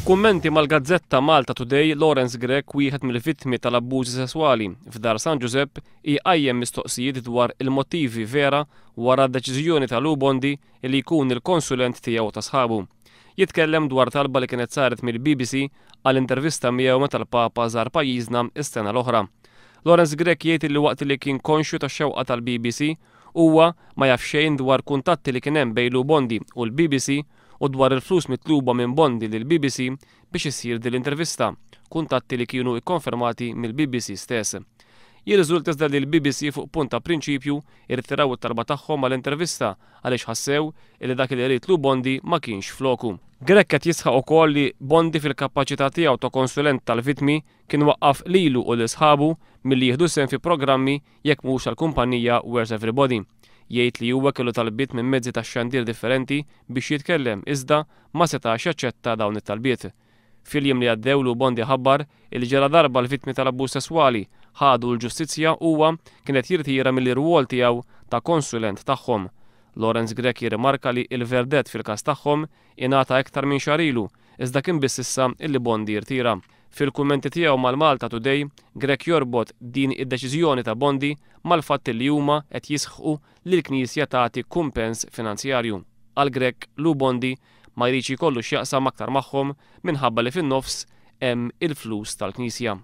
F'kummenti mal-Gazzetta Malta Today, Lawrence Grek wieħed mill-vittmi tal-abbużi sesswali f'dar San Giuseppe iqajjem mistoqsijiet dwar il-motivi vera wara d-deċiżjoni tal-Ubondi li jkun il-konsulent tiegħu ta' sħabu. Jitkellem dwar talba li kienet saret mill-BBC għall-intervista miegħu meta tal papa żar pajjiżna is-sena l-oħra. Lawrence Grek jgħid li waqt li kien konxju ta' xewqa tal-BBC huwa ma jafxejn dwar kuntatti li kien hemm bejn Bondi u l-BBC u dwar il-flus mitluba minn Bondi lil BBC biex issir din l-intervista, kuntatti li kienu ikkonfermati mill-BBC stess. Jirriżult iżda li l-BBC fuq punta prinċipju irtiraw it-tarba tagħhom għall-intervista għaliex ħassew li dak li jrid Bondi ma kienx floku. Grek qed jisħaq ukoll li Bondi fil-kapaċità tiegħu ta' konsulent tal-vitmi kien waqqaf lilu u l-isħabu milli jieħdu sen fi programmi jekk mhux għall-kumpanija Where's Everybody jgħid li huwa kellu talbiet minn mezzi ta' xandir differenti biex jitkellem iżda ma setax jaċċetta dawn it-talbiet. Fil-jiem li għaddew lu Bondi ħabbar il-ġela darba l vitmi tal-abbuż sesswali ħadu l-ġustizzja huwa kienet jirtira mill-irwol tiegħu ta' konsulent tagħhom. Lorenz Grek jirrimarka li il-verdet fil-kas tagħhom ingħata iktar minn xarilu iżda kien biss issa illi Bondi jirtira. Fil-kummenti tiegħu mal-Malta Today, Grek jorbot din id-deċiżjoni ta' Bondi mal-fatt li huma qed jisħqu li l-Knisja tagħti kumpens finanzjarju. Għal Grek Lu Bondi ma jriċi kollu x'jaqsam aktar magħhom minħabba li fin-nofs hemm il-flus tal-Knisja.